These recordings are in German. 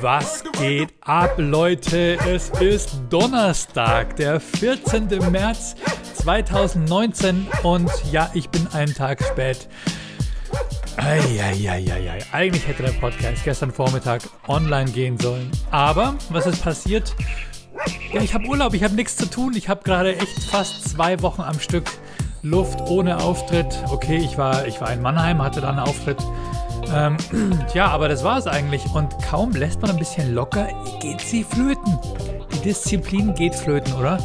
Was geht ab, Leute? Es ist Donnerstag, der 14. März 2019 und ja, ich bin einen Tag spät. Eieieiei. Eigentlich hätte der Podcast gestern Vormittag online gehen sollen. Aber was ist passiert? Ja, ich habe Urlaub, ich habe nichts zu tun. Ich habe gerade echt fast zwei Wochen am Stück Luft ohne Auftritt. Okay, ich war, ich war in Mannheim, hatte da einen Auftritt ähm, tja, aber das war es eigentlich. Und kaum lässt man ein bisschen locker, geht sie flöten. Die Disziplin geht flöten, oder?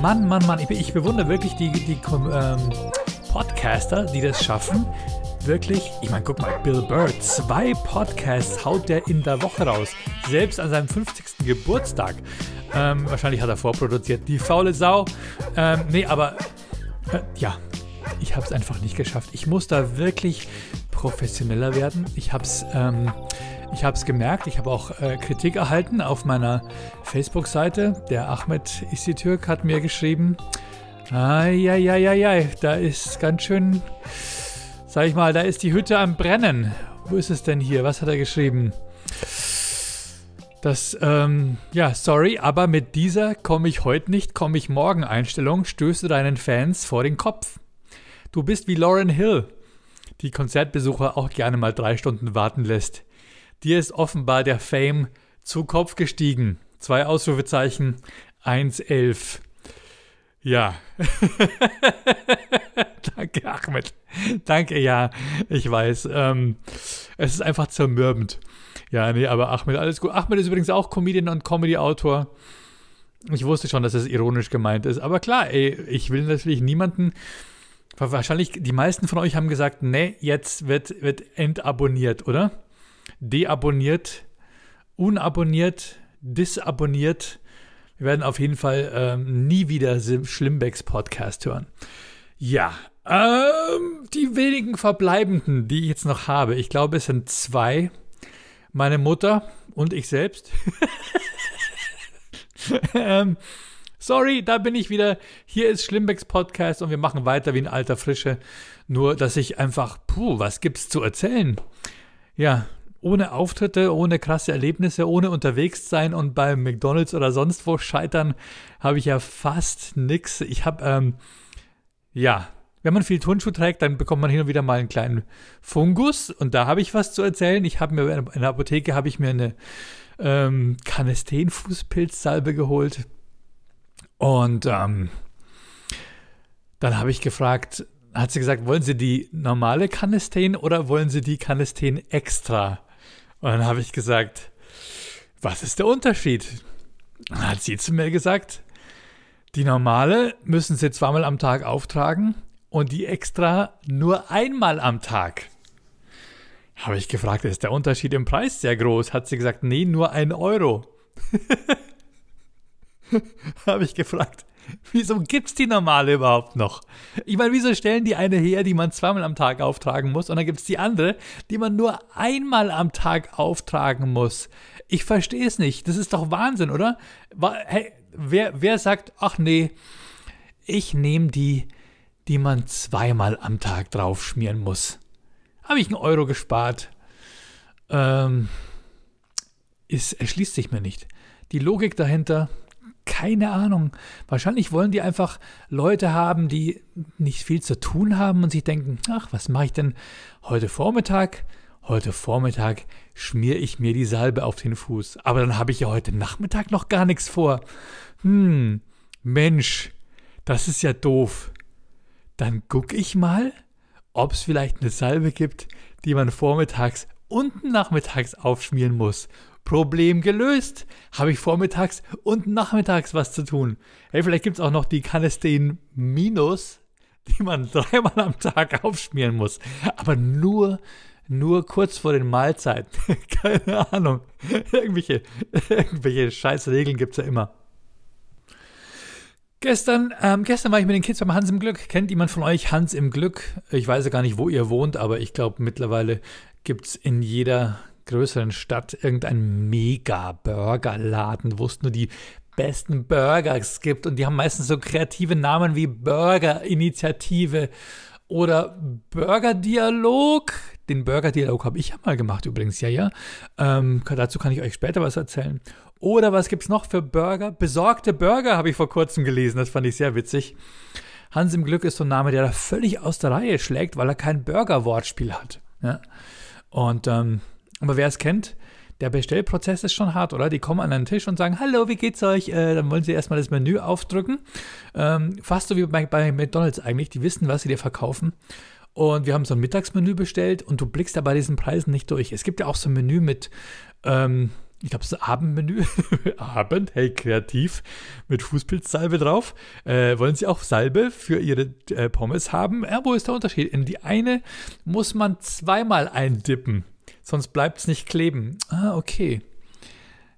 Mann, Mann, Mann. Ich, ich bewundere wirklich die, die ähm, Podcaster, die das schaffen. Wirklich, ich meine, guck mal, Bill Bird, zwei Podcasts haut der in der Woche raus. Selbst an seinem 50. Geburtstag. Ähm, wahrscheinlich hat er vorproduziert. Die faule Sau. Ähm, nee, aber äh, ja, ich habe es einfach nicht geschafft. Ich muss da wirklich professioneller werden. Ich habe es ähm, ich hab's gemerkt, ich habe auch äh, Kritik erhalten auf meiner Facebook-Seite. Der Ahmed Isitürk hat mir geschrieben, Eieieiei, da ist ganz schön, sag ich mal, da ist die Hütte am Brennen. Wo ist es denn hier? Was hat er geschrieben? Das, ähm, ja, sorry, aber mit dieser komme ich heute nicht, komme ich morgen Einstellung, stößt du deinen Fans vor den Kopf. Du bist wie Lauren Hill die Konzertbesucher auch gerne mal drei Stunden warten lässt. Dir ist offenbar der Fame zu Kopf gestiegen. Zwei Ausrufezeichen, 1,11. Ja. Danke, Ahmed. Danke, ja. Ich weiß. Ähm, es ist einfach zermürbend. Ja, nee, aber Ahmed, alles gut. Ahmed ist übrigens auch Comedian und Comedy-Autor. Ich wusste schon, dass es das ironisch gemeint ist. Aber klar, ey, ich will natürlich niemanden Wahrscheinlich die meisten von euch haben gesagt, nee, jetzt wird, wird entabonniert, oder? Deabonniert, unabonniert, disabonniert. Wir werden auf jeden Fall ähm, nie wieder Schlimmbecks Podcast hören. Ja, ähm, die wenigen Verbleibenden, die ich jetzt noch habe, ich glaube, es sind zwei. Meine Mutter und ich selbst. ähm, Sorry, da bin ich wieder. Hier ist Schlimmbecks Podcast und wir machen weiter wie ein alter Frische. Nur, dass ich einfach, puh, was gibt's zu erzählen? Ja, ohne Auftritte, ohne krasse Erlebnisse, ohne unterwegs sein und beim McDonalds oder sonst wo scheitern, habe ich ja fast nichts. Ich habe, ähm, ja, wenn man viel Turnschuh trägt, dann bekommt man hin und wieder mal einen kleinen Fungus und da habe ich was zu erzählen. Ich habe mir in der Apotheke habe ich mir eine ähm, Canestenfußpilzsalbe geholt und ähm, dann habe ich gefragt, hat sie gesagt, wollen Sie die normale Canestain oder wollen Sie die Canestain extra? Und dann habe ich gesagt, was ist der Unterschied? dann hat sie zu mir gesagt, die normale müssen Sie zweimal am Tag auftragen und die extra nur einmal am Tag. Habe ich gefragt, ist der Unterschied im Preis sehr groß? Hat sie gesagt, nee, nur ein Euro. habe ich gefragt, wieso gibt es die normale überhaupt noch? Ich meine, wieso stellen die eine her, die man zweimal am Tag auftragen muss, und dann gibt es die andere, die man nur einmal am Tag auftragen muss? Ich verstehe es nicht. Das ist doch Wahnsinn, oder? Hey, wer, wer sagt, ach nee, ich nehme die, die man zweimal am Tag draufschmieren muss? Habe ich einen Euro gespart? Ähm, es erschließt sich mir nicht. Die Logik dahinter keine Ahnung. Wahrscheinlich wollen die einfach Leute haben, die nicht viel zu tun haben und sich denken, ach, was mache ich denn heute Vormittag? Heute Vormittag schmiere ich mir die Salbe auf den Fuß. Aber dann habe ich ja heute Nachmittag noch gar nichts vor. Hm, Mensch, das ist ja doof. Dann gucke ich mal, ob es vielleicht eine Salbe gibt, die man vormittags und nachmittags aufschmieren muss. Problem gelöst. Habe ich vormittags und nachmittags was zu tun. Hey, vielleicht gibt es auch noch die Canesten Minus, die man dreimal am Tag aufschmieren muss. Aber nur, nur kurz vor den Mahlzeiten. Keine Ahnung. Irgendwelche, irgendwelche scheiß Regeln gibt es ja immer. Gestern, ähm, gestern war ich mit den Kids beim Hans im Glück. Kennt jemand von euch Hans im Glück? Ich weiß ja gar nicht, wo ihr wohnt, aber ich glaube, mittlerweile gibt es in jeder größeren Stadt irgendeinen Mega-Burger-Laden, wo es nur die besten Burgers gibt. Und die haben meistens so kreative Namen wie Burger-Initiative oder Burger-Dialog. Den Burger-Dialog habe ich ja mal gemacht übrigens, ja, ja. Ähm, dazu kann ich euch später was erzählen. Oder was gibt es noch für Burger? Besorgte Burger habe ich vor kurzem gelesen, das fand ich sehr witzig. Hans im Glück ist so ein Name, der da völlig aus der Reihe schlägt, weil er kein Burger-Wortspiel hat. Ja? Und ähm, aber wer es kennt, der Bestellprozess ist schon hart, oder? Die kommen an einen Tisch und sagen, hallo, wie geht's euch? Äh, dann wollen sie erstmal das Menü aufdrücken. Ähm, fast so wie bei, bei McDonalds eigentlich. Die wissen, was sie dir verkaufen. Und wir haben so ein Mittagsmenü bestellt und du blickst da bei diesen Preisen nicht durch. Es gibt ja auch so ein Menü mit, ähm, ich glaube, das Abendmenü. Abend, hey, kreativ, mit Fußpilzsalbe drauf. Äh, wollen Sie auch Salbe für Ihre äh, Pommes haben? Ja, wo ist der Unterschied? In die eine muss man zweimal eindippen sonst bleibt es nicht kleben. Ah, okay.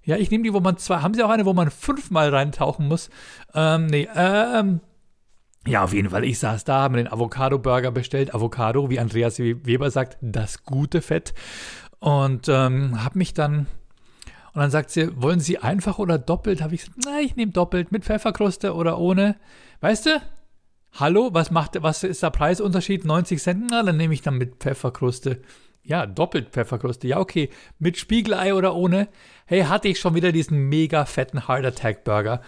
Ja, ich nehme die, wo man zwei. Haben sie auch eine, wo man fünfmal reintauchen muss? Ähm, nee, ähm. Ja, auf jeden Fall. Ich saß da, habe mir den Avocado-Burger bestellt. Avocado, wie Andreas Weber sagt, das gute Fett. Und ähm, habe mich dann. Und dann sagt sie, wollen Sie einfach oder doppelt? Habe ich gesagt, nein, ich nehme doppelt mit Pfefferkruste oder ohne. Weißt du? Hallo, was macht, was ist der Preisunterschied? 90 Cent? Na, dann nehme ich dann mit Pfefferkruste ja, doppelt Pfefferkruste. Ja, okay, mit Spiegelei oder ohne. Hey, hatte ich schon wieder diesen mega fetten Heart Attack Burger.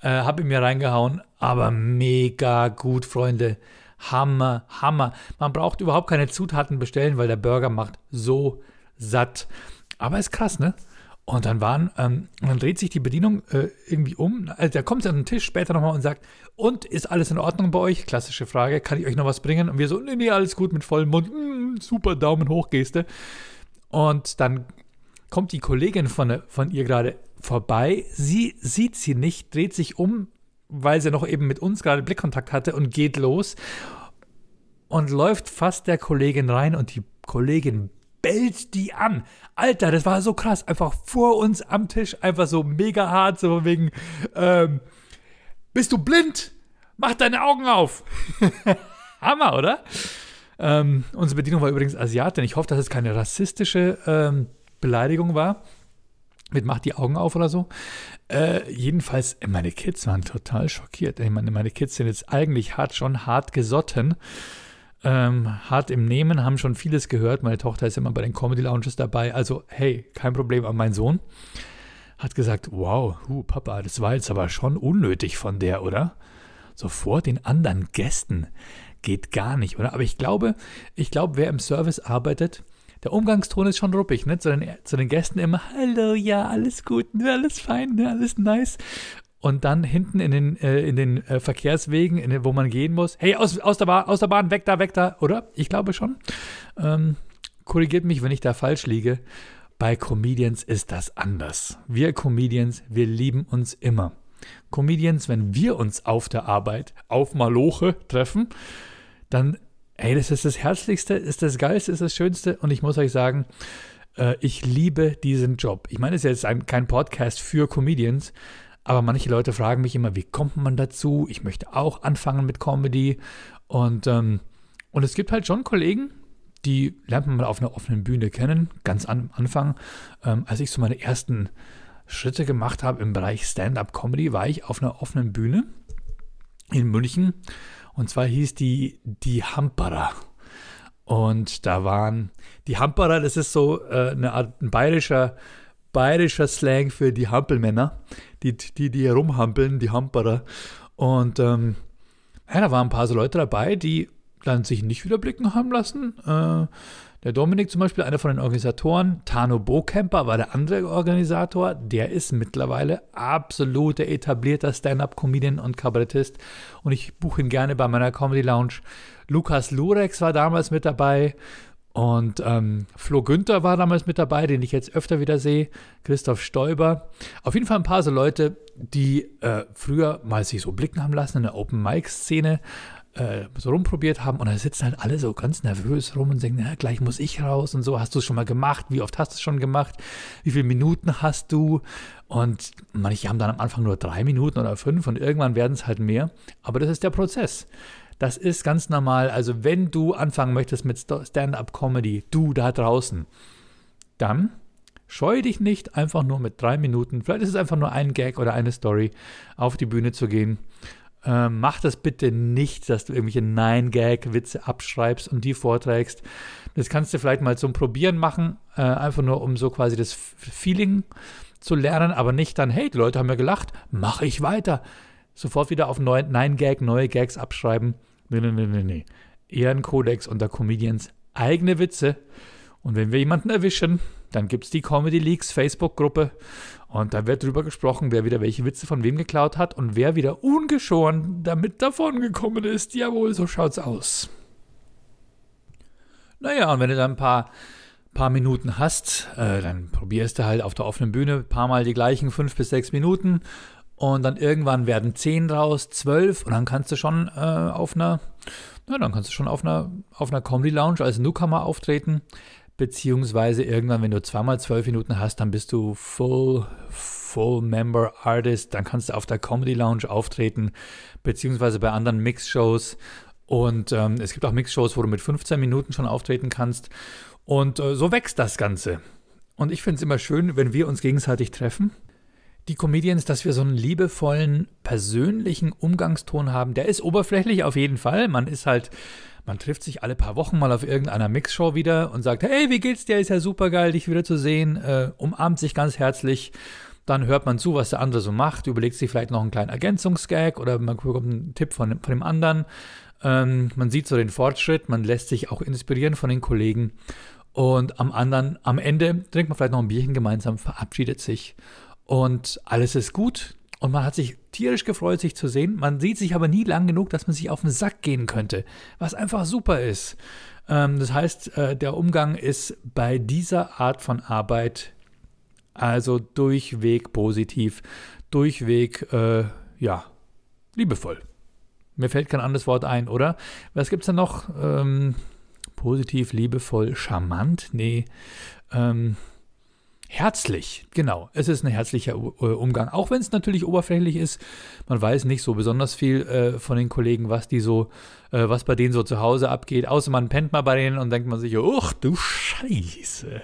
Äh, hab ihn mir reingehauen, aber mega gut, Freunde. Hammer, Hammer. Man braucht überhaupt keine Zutaten bestellen, weil der Burger macht so satt. Aber ist krass, ne? Und dann waren, ähm, dann dreht sich die Bedienung äh, irgendwie um. Also der kommt an den Tisch später nochmal und sagt, und ist alles in Ordnung bei euch? Klassische Frage, kann ich euch noch was bringen? Und wir so, nee, nee, alles gut mit vollem Mund, mm, super Daumen hoch Geste. Und dann kommt die Kollegin von, von ihr gerade vorbei. Sie sieht sie nicht, dreht sich um, weil sie noch eben mit uns gerade Blickkontakt hatte und geht los und läuft fast der Kollegin rein und die Kollegin bellt die an. Alter, das war so krass. Einfach vor uns am Tisch, einfach so mega hart, so wegen, ähm, bist du blind? Mach deine Augen auf. Hammer, oder? Ähm, unsere Bedienung war übrigens Asiatin. Ich hoffe, dass es keine rassistische ähm, Beleidigung war. Mit macht die Augen auf oder so. Äh, jedenfalls, äh, meine Kids waren total schockiert. Ich meine, meine Kids sind jetzt eigentlich hart schon hart gesotten ähm, hart im Nehmen, haben schon vieles gehört. Meine Tochter ist immer bei den Comedy Lounges dabei. Also, hey, kein Problem Aber mein Sohn. Hat gesagt, wow, hu, Papa, das war jetzt aber schon unnötig von der, oder? So vor den anderen Gästen geht gar nicht, oder? Aber ich glaube, ich glaube, wer im Service arbeitet, der Umgangston ist schon ruppig, ne? Zu den, zu den Gästen immer, hallo, ja, alles gut, ne, alles fein, ne, alles nice und dann hinten in den, äh, in den äh, Verkehrswegen, in den, wo man gehen muss, hey, aus, aus, der aus der Bahn, weg da, weg da, oder? Ich glaube schon. Ähm, korrigiert mich, wenn ich da falsch liege. Bei Comedians ist das anders. Wir Comedians, wir lieben uns immer. Comedians, wenn wir uns auf der Arbeit, auf Maloche treffen, dann, hey, das ist das Herzlichste, ist das Geilste, ist das Schönste. Und ich muss euch sagen, äh, ich liebe diesen Job. Ich meine, es ist jetzt ein, kein Podcast für Comedians, aber manche Leute fragen mich immer, wie kommt man dazu? Ich möchte auch anfangen mit Comedy. Und, ähm, und es gibt halt schon Kollegen, die lernt man mal auf einer offenen Bühne kennen, ganz am Anfang. Ähm, als ich so meine ersten Schritte gemacht habe im Bereich Stand-up-Comedy, war ich auf einer offenen Bühne in München. Und zwar hieß die die Hamperer. Und da waren die Hamperer, das ist so äh, eine Art ein bayerischer bayerischer Slang für die Hampelmänner, die, die, die herumhampeln, die Hamperer. Und ähm, ja, da waren ein paar so Leute dabei, die dann sich nicht wieder blicken haben lassen. Äh, der Dominik zum Beispiel, einer von den Organisatoren, Tano Bokemper war der andere Organisator, der ist mittlerweile absoluter etablierter Stand-up-Comedian und Kabarettist und ich buche ihn gerne bei meiner Comedy Lounge. Lukas Lurex war damals mit dabei, und ähm, Flo Günther war damals mit dabei, den ich jetzt öfter wieder sehe. Christoph Stoiber. Auf jeden Fall ein paar so Leute, die äh, früher mal sich so blicken haben lassen in der Open-Mic-Szene äh, so rumprobiert haben und da sitzen halt alle so ganz nervös rum und denken, na, gleich muss ich raus und so, hast du es schon mal gemacht, wie oft hast du es schon gemacht, wie viele Minuten hast du und manche haben dann am Anfang nur drei Minuten oder fünf und irgendwann werden es halt mehr, aber das ist der Prozess. Das ist ganz normal. Also wenn du anfangen möchtest mit Stand-up-Comedy, du da draußen, dann Scheu dich nicht, einfach nur mit drei Minuten, vielleicht ist es einfach nur ein Gag oder eine Story, auf die Bühne zu gehen. Ähm, mach das bitte nicht, dass du irgendwelche Nein-Gag-Witze abschreibst und die vorträgst. Das kannst du vielleicht mal zum Probieren machen, äh, einfach nur um so quasi das Feeling zu lernen, aber nicht dann, hey, die Leute haben ja gelacht, mache ich weiter sofort wieder auf neuen, nein Gag, neue Gags abschreiben. Nee, nee, nee, nee, nee. Ehrenkodex unter Comedians eigene Witze. Und wenn wir jemanden erwischen, dann gibt es die Comedy Leaks Facebook-Gruppe und da wird drüber gesprochen, wer wieder welche Witze von wem geklaut hat und wer wieder ungeschoren damit davongekommen ist. Jawohl, so schaut's aus. Naja, und wenn du dann ein paar, paar Minuten hast, äh, dann probierst du halt auf der offenen Bühne ein paar Mal die gleichen fünf bis sechs Minuten, und dann irgendwann werden 10 raus, 12 und dann kannst du schon äh, auf einer, na, dann kannst du schon auf einer, auf einer Comedy Lounge als Newcomer auftreten. Beziehungsweise irgendwann, wenn du zweimal zwölf Minuten hast, dann bist du Full, Full Member Artist, dann kannst du auf der Comedy Lounge auftreten, beziehungsweise bei anderen Mix-Shows. Und ähm, es gibt auch Mix-Shows, wo du mit 15 Minuten schon auftreten kannst. Und äh, so wächst das Ganze. Und ich finde es immer schön, wenn wir uns gegenseitig treffen die Comedians, dass wir so einen liebevollen, persönlichen Umgangston haben. Der ist oberflächlich auf jeden Fall. Man ist halt, man trifft sich alle paar Wochen mal auf irgendeiner Mixshow wieder und sagt, hey, wie geht's dir? Ist ja super geil, dich wieder zu sehen. Äh, umarmt sich ganz herzlich. Dann hört man zu, was der andere so macht, überlegt sich vielleicht noch einen kleinen Ergänzungsgag oder man bekommt einen Tipp von, von dem anderen. Ähm, man sieht so den Fortschritt, man lässt sich auch inspirieren von den Kollegen. Und am anderen, am Ende trinkt man vielleicht noch ein Bierchen gemeinsam, verabschiedet sich und alles ist gut. Und man hat sich tierisch gefreut, sich zu sehen. Man sieht sich aber nie lang genug, dass man sich auf den Sack gehen könnte. Was einfach super ist. Ähm, das heißt, äh, der Umgang ist bei dieser Art von Arbeit also durchweg positiv, durchweg, äh, ja, liebevoll. Mir fällt kein anderes Wort ein, oder? Was gibt es denn noch? Ähm, positiv, liebevoll, charmant? Nee. Ähm, Herzlich, genau. Es ist ein herzlicher äh, Umgang, auch wenn es natürlich oberflächlich ist. Man weiß nicht so besonders viel äh, von den Kollegen, was die so, äh, was bei denen so zu Hause abgeht. Außer man pennt mal bei denen und denkt man sich, uch, du Scheiße.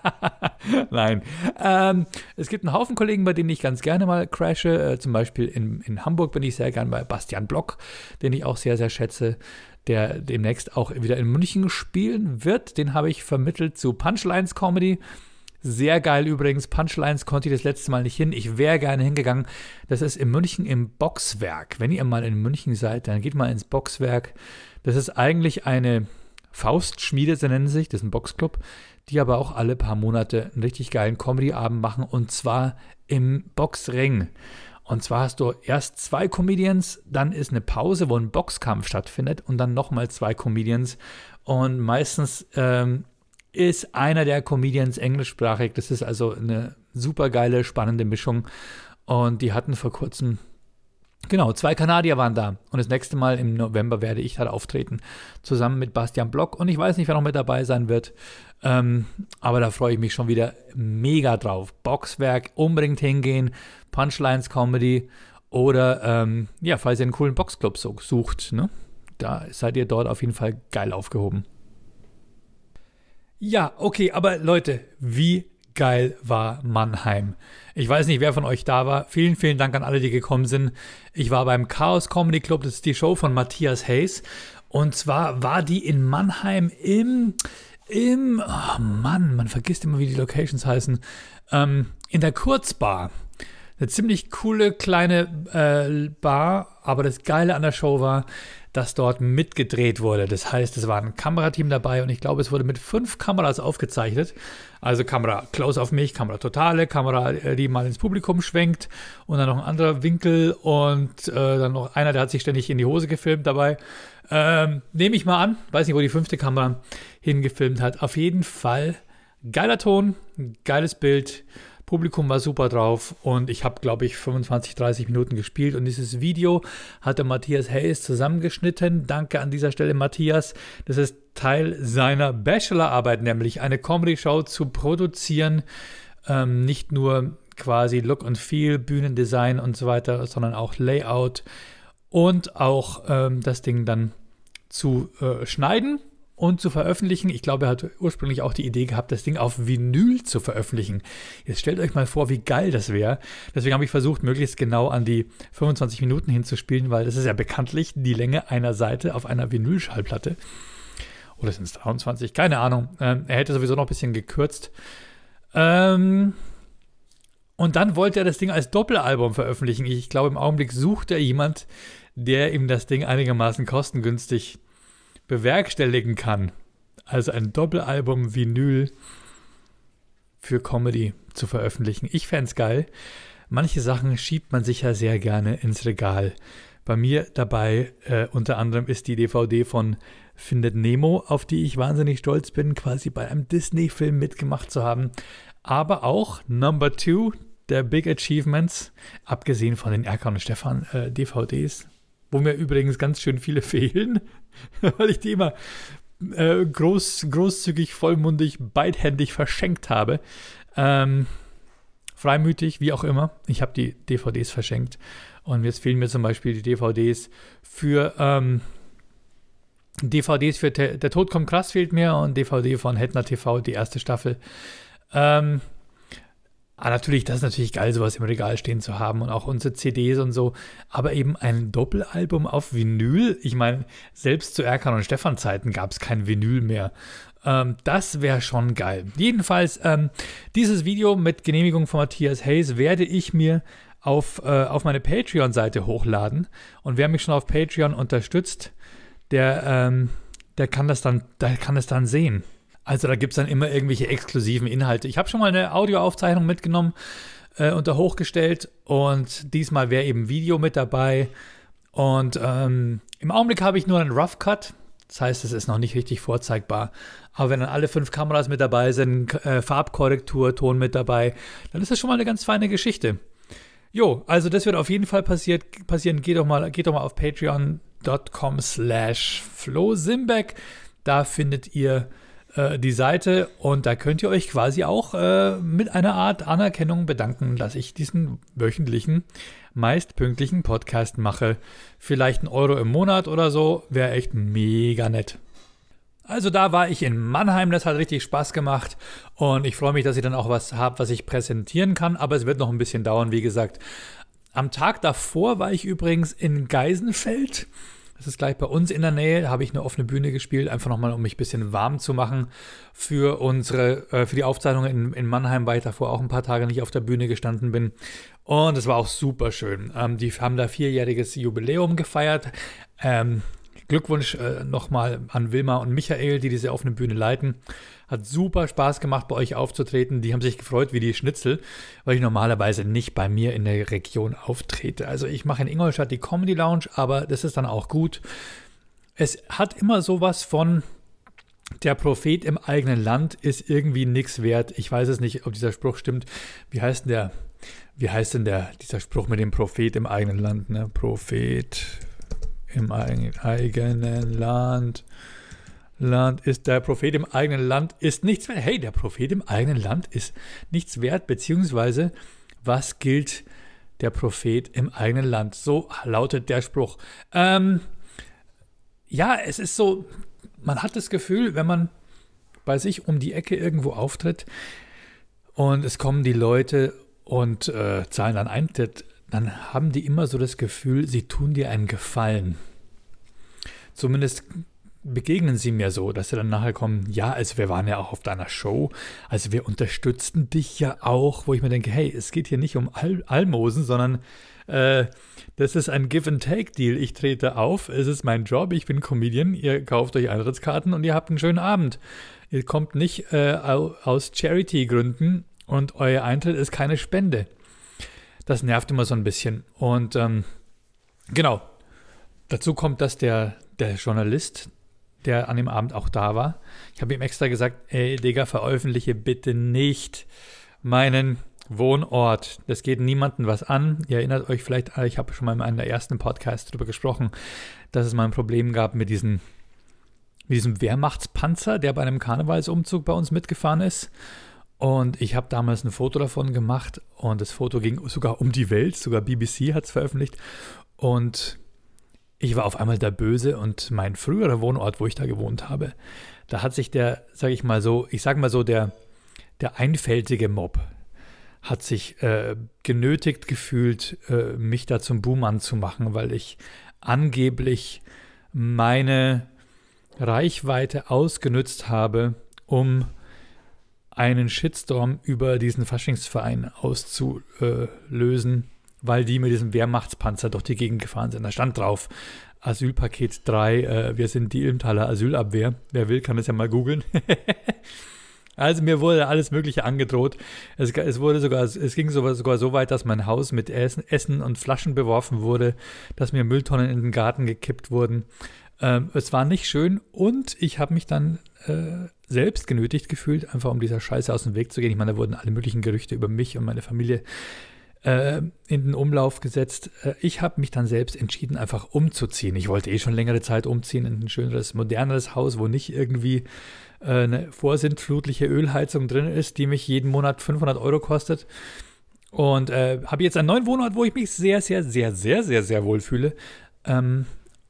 Nein. Ähm, es gibt einen Haufen Kollegen, bei denen ich ganz gerne mal crashe. Äh, zum Beispiel in, in Hamburg bin ich sehr gern bei Bastian Block, den ich auch sehr, sehr schätze der demnächst auch wieder in München spielen wird. Den habe ich vermittelt zu Punchlines Comedy. Sehr geil übrigens. Punchlines konnte ich das letzte Mal nicht hin. Ich wäre gerne hingegangen. Das ist in München im Boxwerk. Wenn ihr mal in München seid, dann geht mal ins Boxwerk. Das ist eigentlich eine Faustschmiede, so nennen sie sich. Das ist ein Boxclub, die aber auch alle paar Monate einen richtig geilen Comedy-Abend machen und zwar im Boxring. Und zwar hast du erst zwei Comedians, dann ist eine Pause, wo ein Boxkampf stattfindet und dann nochmal zwei Comedians. Und meistens ähm, ist einer der Comedians englischsprachig. Das ist also eine super geile, spannende Mischung. Und die hatten vor kurzem, genau, zwei Kanadier waren da. Und das nächste Mal im November werde ich da auftreten, zusammen mit Bastian Block. Und ich weiß nicht, wer noch mit dabei sein wird. Ähm, aber da freue ich mich schon wieder mega drauf. Boxwerk, unbedingt hingehen, Punchlines Comedy. Oder ähm, ja, falls ihr einen coolen Boxclub sucht, ne? da seid ihr dort auf jeden Fall geil aufgehoben. Ja, okay, aber Leute, wie geil war Mannheim? Ich weiß nicht, wer von euch da war. Vielen, vielen Dank an alle, die gekommen sind. Ich war beim Chaos Comedy Club, das ist die Show von Matthias Hayes. Und zwar war die in Mannheim im, im, oh Mann, man vergisst immer, wie die Locations heißen, ähm, in der Kurzbar. Eine ziemlich coole kleine äh, Bar, aber das Geile an der Show war, das dort mitgedreht wurde. Das heißt, es war ein Kamerateam dabei und ich glaube, es wurde mit fünf Kameras aufgezeichnet. Also Kamera close auf mich, Kamera totale, Kamera, äh, die mal ins Publikum schwenkt und dann noch ein anderer Winkel und äh, dann noch einer, der hat sich ständig in die Hose gefilmt dabei. Ähm, Nehme ich mal an, weiß nicht, wo die fünfte Kamera hingefilmt hat. Auf jeden Fall geiler Ton, geiles Bild Publikum war super drauf und ich habe, glaube ich, 25, 30 Minuten gespielt und dieses Video hat der Matthias Hayes zusammengeschnitten. Danke an dieser Stelle, Matthias. Das ist Teil seiner Bachelorarbeit, nämlich eine Comedy-Show zu produzieren. Ähm, nicht nur quasi Look and Feel, Bühnendesign und so weiter, sondern auch Layout und auch ähm, das Ding dann zu äh, schneiden und zu veröffentlichen. Ich glaube, er hatte ursprünglich auch die Idee gehabt, das Ding auf Vinyl zu veröffentlichen. Jetzt stellt euch mal vor, wie geil das wäre. Deswegen habe ich versucht, möglichst genau an die 25 Minuten hinzuspielen, weil das ist ja bekanntlich die Länge einer Seite auf einer Vinylschallplatte. Oder sind es 23? Keine Ahnung. Ähm, er hätte sowieso noch ein bisschen gekürzt. Ähm, und dann wollte er das Ding als Doppelalbum veröffentlichen. Ich glaube, im Augenblick sucht er jemand, der ihm das Ding einigermaßen kostengünstig bewerkstelligen kann, also ein Doppelalbum Vinyl für Comedy zu veröffentlichen. Ich fände es geil. Manche Sachen schiebt man sich ja sehr gerne ins Regal. Bei mir dabei äh, unter anderem ist die DVD von Findet Nemo, auf die ich wahnsinnig stolz bin, quasi bei einem Disney-Film mitgemacht zu haben. Aber auch Number Two der Big Achievements, abgesehen von den Erkan und Stefan äh, DVDs, wo mir übrigens ganz schön viele fehlen. weil ich die immer äh, groß, großzügig, vollmundig, beidhändig verschenkt habe. Ähm, freimütig, wie auch immer. Ich habe die DVDs verschenkt. Und jetzt fehlen mir zum Beispiel die DVDs für ähm, DVDs für Te Der Tod kommt krass fehlt mir und DVD von Hettner TV, die erste Staffel. Ähm, Ah, natürlich, das ist natürlich geil, sowas im Regal stehen zu haben und auch unsere CDs und so. Aber eben ein Doppelalbum auf Vinyl, ich meine, selbst zu Erkan und Stefan Zeiten gab es kein Vinyl mehr. Ähm, das wäre schon geil. Jedenfalls, ähm, dieses Video mit Genehmigung von Matthias Hayes werde ich mir auf, äh, auf meine Patreon-Seite hochladen. Und wer mich schon auf Patreon unterstützt, der, ähm, der, kann das dann, der kann das dann sehen. Also da gibt es dann immer irgendwelche exklusiven Inhalte. Ich habe schon mal eine Audioaufzeichnung mitgenommen äh, und da hochgestellt und diesmal wäre eben Video mit dabei. Und ähm, im Augenblick habe ich nur einen Rough Cut. Das heißt, es ist noch nicht richtig vorzeigbar. Aber wenn dann alle fünf Kameras mit dabei sind, äh, Farbkorrektur, Ton mit dabei, dann ist das schon mal eine ganz feine Geschichte. Jo, also das wird auf jeden Fall passiert, passieren. Geht doch mal, geht doch mal auf patreon.com slash flowsimbeck. Da findet ihr äh, die Seite und da könnt ihr euch quasi auch äh, mit einer Art Anerkennung bedanken, dass ich diesen wöchentlichen, meist pünktlichen Podcast mache. Vielleicht ein Euro im Monat oder so, wäre echt mega nett. Also da war ich in Mannheim, das hat richtig Spaß gemacht und ich freue mich, dass ich dann auch was habe, was ich präsentieren kann, aber es wird noch ein bisschen dauern, wie gesagt. Am Tag davor war ich übrigens in Geisenfeld es ist gleich bei uns in der Nähe. habe ich eine offene Bühne gespielt, einfach nochmal, um mich ein bisschen warm zu machen für unsere, äh, für die Aufzeichnung in, in, Mannheim, weil ich davor auch ein paar Tage nicht auf der Bühne gestanden bin. Und es war auch super schön. Ähm, die haben da vierjähriges Jubiläum gefeiert. Ähm, Glückwunsch äh, nochmal an Wilma und Michael, die diese offene Bühne leiten. Hat super Spaß gemacht, bei euch aufzutreten. Die haben sich gefreut wie die Schnitzel, weil ich normalerweise nicht bei mir in der Region auftrete. Also ich mache in Ingolstadt die Comedy Lounge, aber das ist dann auch gut. Es hat immer sowas von, der Prophet im eigenen Land ist irgendwie nichts wert. Ich weiß es nicht, ob dieser Spruch stimmt. Wie heißt denn der? Wie heißt denn der, dieser Spruch mit dem Prophet im eigenen Land? Ne? Prophet im eigenen Land. Land ist, der Prophet im eigenen Land ist nichts wert. Hey, der Prophet im eigenen Land ist nichts wert, beziehungsweise was gilt der Prophet im eigenen Land? So lautet der Spruch. Ähm, ja, es ist so, man hat das Gefühl, wenn man bei sich um die Ecke irgendwo auftritt und es kommen die Leute und äh, zahlen dann Eintritt, dann haben die immer so das Gefühl, sie tun dir einen Gefallen. Zumindest begegnen sie mir so, dass sie dann nachher kommen, ja, also wir waren ja auch auf deiner Show, also wir unterstützten dich ja auch, wo ich mir denke, hey, es geht hier nicht um Al Almosen, sondern äh, das ist ein Give-and-Take-Deal. Ich trete auf, es ist mein Job, ich bin Comedian, ihr kauft euch Eintrittskarten und ihr habt einen schönen Abend. Ihr kommt nicht äh, aus Charity-Gründen und euer Eintritt ist keine Spende. Das nervt immer so ein bisschen. Und ähm, genau, dazu kommt, dass der, der Journalist, der an dem Abend auch da war. Ich habe ihm extra gesagt, ey Digga, veröffentliche bitte nicht meinen Wohnort. Das geht niemandem was an. Ihr erinnert euch vielleicht, ah, ich habe schon mal in einem der ersten Podcasts darüber gesprochen, dass es mal ein Problem gab mit diesem, mit diesem Wehrmachtspanzer, der bei einem Karnevalsumzug bei uns mitgefahren ist. Und ich habe damals ein Foto davon gemacht und das Foto ging sogar um die Welt, sogar BBC hat es veröffentlicht. Und ich war auf einmal der Böse und mein früherer Wohnort, wo ich da gewohnt habe, da hat sich der, sag ich mal so, ich sag mal so, der, der einfältige Mob hat sich äh, genötigt gefühlt, äh, mich da zum Buhmann zu machen, weil ich angeblich meine Reichweite ausgenutzt habe, um einen Shitstorm über diesen Faschingsverein auszulösen weil die mit diesem Wehrmachtspanzer durch die Gegend gefahren sind. Da stand drauf, Asylpaket 3, äh, wir sind die Ilmtaler Asylabwehr. Wer will, kann das ja mal googeln. also mir wurde alles Mögliche angedroht. Es, es, wurde sogar, es ging sogar, so weit, dass mein Haus mit Essen und Flaschen beworfen wurde, dass mir Mülltonnen in den Garten gekippt wurden. Ähm, es war nicht schön und ich habe mich dann äh, selbst genötigt gefühlt, einfach um dieser Scheiße aus dem Weg zu gehen. Ich meine, da wurden alle möglichen Gerüchte über mich und meine Familie äh, in den Umlauf gesetzt. Äh, ich habe mich dann selbst entschieden, einfach umzuziehen. Ich wollte eh schon längere Zeit umziehen in ein schöneres, moderneres Haus, wo nicht irgendwie äh, eine vorsintflutliche Ölheizung drin ist, die mich jeden Monat 500 Euro kostet. Und äh, habe jetzt einen neuen Wohnort, wo ich mich sehr, sehr, sehr, sehr, sehr, sehr wohl fühle. Ähm,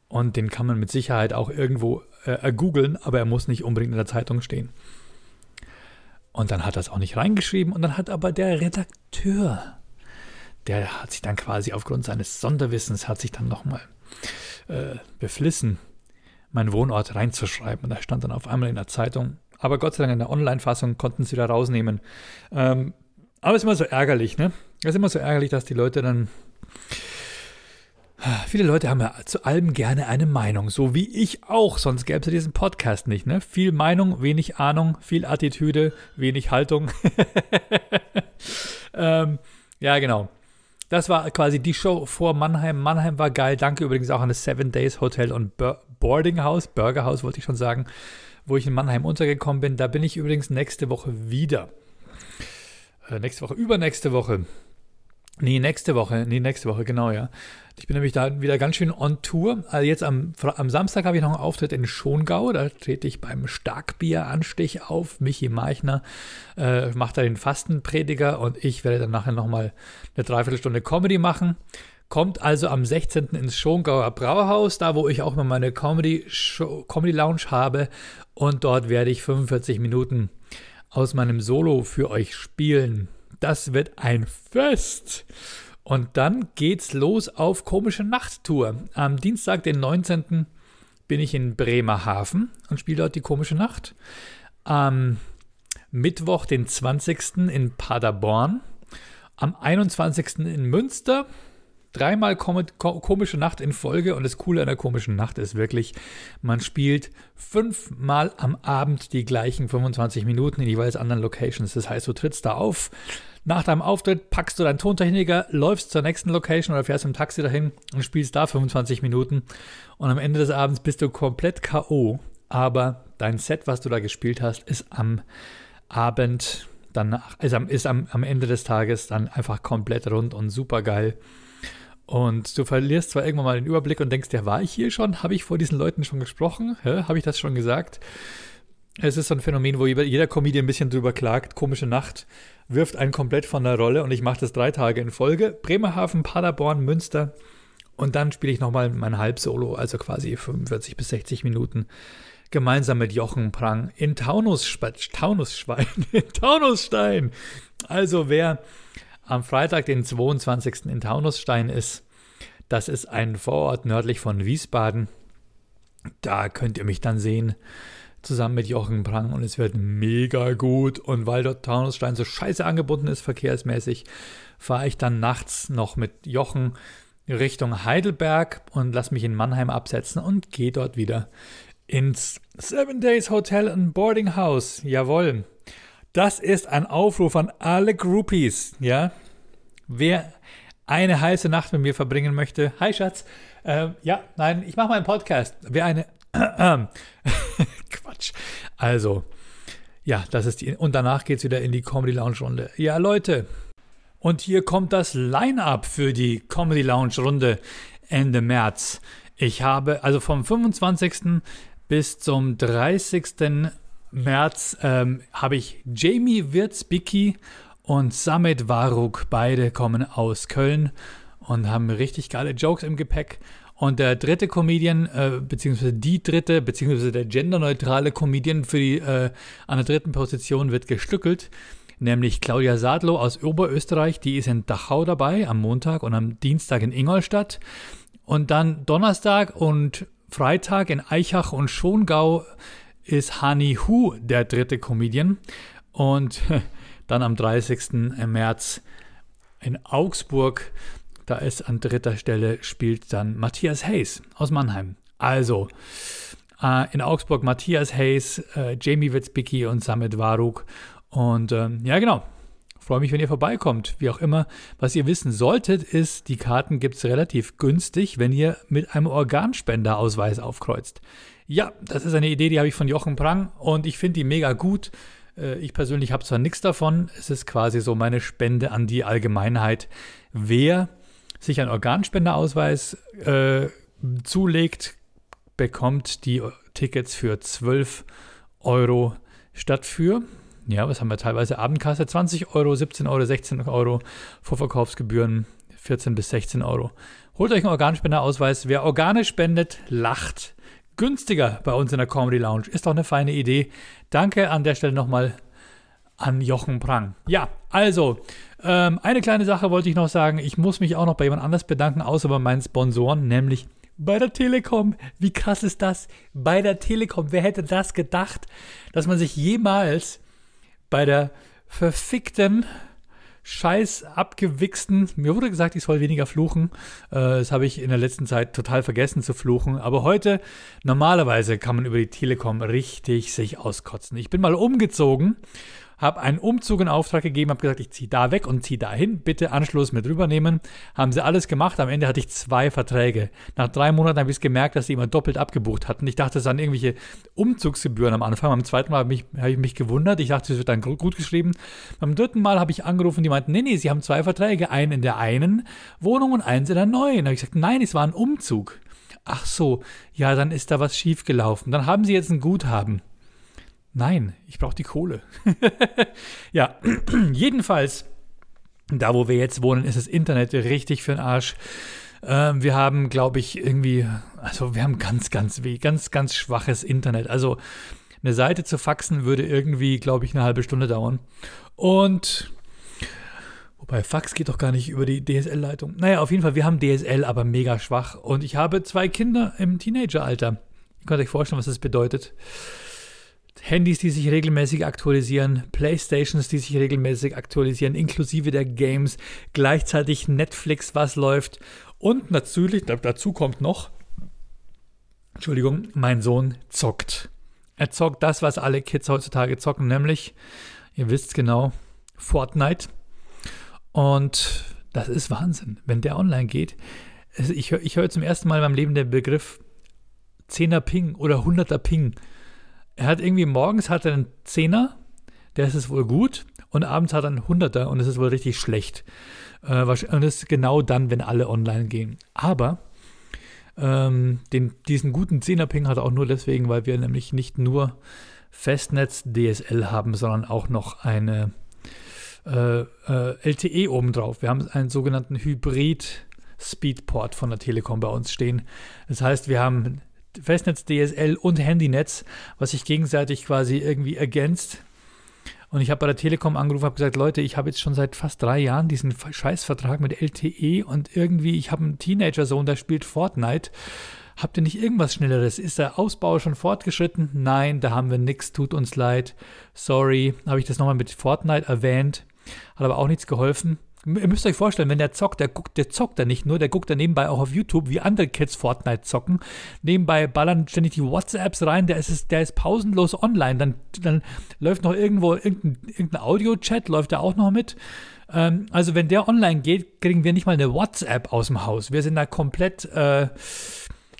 und den kann man mit Sicherheit auch irgendwo äh, googeln, aber er muss nicht unbedingt in der Zeitung stehen. Und dann hat er es auch nicht reingeschrieben und dann hat aber der Redakteur der hat sich dann quasi aufgrund seines Sonderwissens hat sich dann nochmal äh, beflissen, meinen Wohnort reinzuschreiben. Und da stand dann auf einmal in der Zeitung, aber Gott sei Dank in der Online-Fassung konnten sie da rausnehmen. Ähm, aber es ist immer so ärgerlich, ne? Es ist immer so ärgerlich, dass die Leute dann. Ah, viele Leute haben ja zu allem gerne eine Meinung, so wie ich auch, sonst gäbe es diesen Podcast nicht, ne? Viel Meinung, wenig Ahnung, viel Attitüde, wenig Haltung. ähm, ja, genau das war quasi die Show vor Mannheim. Mannheim war geil. Danke übrigens auch an das Seven Days Hotel und Boarding House, Burger House wollte ich schon sagen, wo ich in Mannheim untergekommen bin. Da bin ich übrigens nächste Woche wieder. Äh, nächste Woche, übernächste Woche Nee, nächste Woche. Nee, nächste Woche, genau, ja. Ich bin nämlich da wieder ganz schön on Tour. Also jetzt am, am Samstag habe ich noch einen Auftritt in Schongau. Da trete ich beim Starkbier-Anstich auf. Michi Meichner äh, macht da den Fastenprediger und ich werde dann nachher nochmal eine Dreiviertelstunde Comedy machen. Kommt also am 16. ins Schongauer Brauhaus, da wo ich auch mal meine Comedy, Show, Comedy Lounge habe. Und dort werde ich 45 Minuten aus meinem Solo für euch spielen. Das wird ein Fest. Und dann geht's los auf komische Nachttour. Am Dienstag, den 19. bin ich in Bremerhaven und spiele dort die komische Nacht. Am Mittwoch, den 20. in Paderborn. Am 21. in Münster dreimal kom komische Nacht in Folge und das Coole an der komischen Nacht ist wirklich, man spielt fünfmal am Abend die gleichen 25 Minuten in jeweils anderen Locations. Das heißt, du trittst da auf, nach deinem Auftritt packst du deinen Tontechniker, läufst zur nächsten Location oder fährst im Taxi dahin und spielst da 25 Minuten und am Ende des Abends bist du komplett KO, aber dein Set, was du da gespielt hast, ist am Abend danach, ist, ist am, am Ende des Tages dann einfach komplett rund und super geil. Und du verlierst zwar irgendwann mal den Überblick und denkst, ja, war ich hier schon? Habe ich vor diesen Leuten schon gesprochen? Habe ich das schon gesagt? Es ist so ein Phänomen, wo jeder Comedian ein bisschen drüber klagt. Komische Nacht wirft einen komplett von der Rolle und ich mache das drei Tage in Folge. Bremerhaven, Paderborn, Münster und dann spiele ich nochmal mein Halbsolo, also quasi 45 bis 60 Minuten gemeinsam mit Jochen Prang in Taunusschwein, Taunusschwein, Taunusstein. Also wer am Freitag, den 22. in Taunusstein ist. Das ist ein Vorort nördlich von Wiesbaden. Da könnt ihr mich dann sehen, zusammen mit Jochen Prang und es wird mega gut. Und weil dort Taunusstein so scheiße angebunden ist verkehrsmäßig, fahre ich dann nachts noch mit Jochen Richtung Heidelberg und lasse mich in Mannheim absetzen und gehe dort wieder ins Seven Days Hotel and Boarding House. Jawohl. Das ist ein Aufruf an alle Groupies, ja. Wer eine heiße Nacht mit mir verbringen möchte, hi Schatz, äh, ja, nein, ich mache meinen Podcast. Wer eine, Quatsch. Also, ja, das ist die, und danach geht es wieder in die Comedy Lounge Runde. Ja, Leute, und hier kommt das Line-Up für die Comedy Lounge Runde Ende März. Ich habe also vom 25. bis zum 30. März ähm, habe ich Jamie Wirtzbicki und Samet Varuk. Beide kommen aus Köln und haben richtig geile Jokes im Gepäck. Und der dritte Comedian, äh, beziehungsweise die dritte, beziehungsweise der genderneutrale Comedian für die, äh, an der dritten Position wird gestückelt, nämlich Claudia Sadlo aus Oberösterreich. Die ist in Dachau dabei am Montag und am Dienstag in Ingolstadt. Und dann Donnerstag und Freitag in Eichach und Schongau ist Hani Hu der dritte Comedian. Und dann am 30. März in Augsburg, da ist an dritter Stelle, spielt dann Matthias Hayes aus Mannheim. Also äh, in Augsburg Matthias Hayes, äh, Jamie Witzbicki und Samet Waruk. Und ähm, ja, genau. Freue mich, wenn ihr vorbeikommt. Wie auch immer, was ihr wissen solltet, ist, die Karten gibt es relativ günstig, wenn ihr mit einem Organspenderausweis aufkreuzt. Ja, das ist eine Idee, die habe ich von Jochen Prang und ich finde die mega gut. Äh, ich persönlich habe zwar nichts davon, es ist quasi so meine Spende an die Allgemeinheit. Wer sich einen Organspendeausweis äh, zulegt, bekommt die Tickets für 12 Euro statt für, ja, was haben wir teilweise, Abendkasse 20 Euro, 17 Euro, 16 Euro, Vorverkaufsgebühren 14 bis 16 Euro. Holt euch einen Organspendeausweis. Wer Organe spendet, lacht günstiger bei uns in der Comedy Lounge. Ist doch eine feine Idee. Danke an der Stelle nochmal an Jochen Prang. Ja, also, ähm, eine kleine Sache wollte ich noch sagen. Ich muss mich auch noch bei jemand anders bedanken, außer bei meinen Sponsoren, nämlich bei der Telekom. Wie krass ist das? Bei der Telekom. Wer hätte das gedacht, dass man sich jemals bei der verfickten scheiß abgewichsten. Mir wurde gesagt, ich soll weniger fluchen. Äh, das habe ich in der letzten Zeit total vergessen zu fluchen. Aber heute, normalerweise kann man über die Telekom richtig sich auskotzen. Ich bin mal umgezogen habe einen Umzug in Auftrag gegeben, habe gesagt, ich ziehe da weg und ziehe dahin, bitte Anschluss mit rübernehmen. Haben sie alles gemacht. Am Ende hatte ich zwei Verträge. Nach drei Monaten habe ich es gemerkt, dass sie immer doppelt abgebucht hatten. Ich dachte, es waren irgendwelche Umzugsgebühren am Anfang. Beim zweiten Mal habe ich, hab ich mich gewundert. Ich dachte, es wird dann gut geschrieben. Beim dritten Mal habe ich angerufen, die meinten, nee, nee, sie haben zwei Verträge. Einen in der einen Wohnung und eins in der neuen. Da habe ich gesagt, nein, es war ein Umzug. Ach so, ja, dann ist da was schiefgelaufen. Dann haben sie jetzt ein Guthaben. Nein, ich brauche die Kohle. ja, jedenfalls, da wo wir jetzt wohnen, ist das Internet richtig für den Arsch. Ähm, wir haben, glaube ich, irgendwie, also wir haben ganz, ganz weh, ganz, ganz schwaches Internet. Also eine Seite zu faxen würde irgendwie, glaube ich, eine halbe Stunde dauern. Und Wobei Fax geht doch gar nicht über die DSL-Leitung. Naja, auf jeden Fall, wir haben DSL, aber mega schwach. Und ich habe zwei Kinder im Teenageralter. Ihr könnt euch vorstellen, was das bedeutet. Handys, die sich regelmäßig aktualisieren, Playstations, die sich regelmäßig aktualisieren, inklusive der Games, gleichzeitig Netflix, was läuft. Und natürlich, dazu kommt noch, Entschuldigung, mein Sohn zockt. Er zockt das, was alle Kids heutzutage zocken, nämlich, ihr wisst genau, Fortnite. Und das ist Wahnsinn, wenn der online geht. Also ich höre hör zum ersten Mal in meinem Leben den Begriff 10er Ping oder 100er Ping er hat irgendwie morgens hat er einen Zehner, der ist es wohl gut, und abends hat er einen Hunderter und es ist wohl richtig schlecht. Äh, und das ist genau dann, wenn alle online gehen. Aber ähm, den, diesen guten Zehner-Ping hat er auch nur deswegen, weil wir nämlich nicht nur Festnetz DSL haben, sondern auch noch eine äh, äh, LTE obendrauf. Wir haben einen sogenannten Hybrid-Speedport von der Telekom bei uns stehen. Das heißt, wir haben Festnetz, DSL und Handynetz, was sich gegenseitig quasi irgendwie ergänzt. Und ich habe bei der Telekom angerufen, habe gesagt, Leute, ich habe jetzt schon seit fast drei Jahren diesen Scheißvertrag mit LTE und irgendwie, ich habe einen Teenager-Sohn, der spielt Fortnite. Habt ihr nicht irgendwas Schnelleres? Ist der Ausbau schon fortgeschritten? Nein, da haben wir nichts, tut uns leid. Sorry, habe ich das nochmal mit Fortnite erwähnt, hat aber auch nichts geholfen. Ihr müsst euch vorstellen, wenn der zockt, der guckt, der zockt da nicht nur, der guckt da nebenbei auch auf YouTube, wie andere Kids Fortnite zocken. Nebenbei ballern ständig die WhatsApps rein, der ist, der ist pausenlos online. Dann, dann läuft noch irgendwo irgendein, irgendein Audio-Chat, läuft da auch noch mit. Ähm, also, wenn der online geht, kriegen wir nicht mal eine WhatsApp aus dem Haus. Wir sind da komplett. Äh,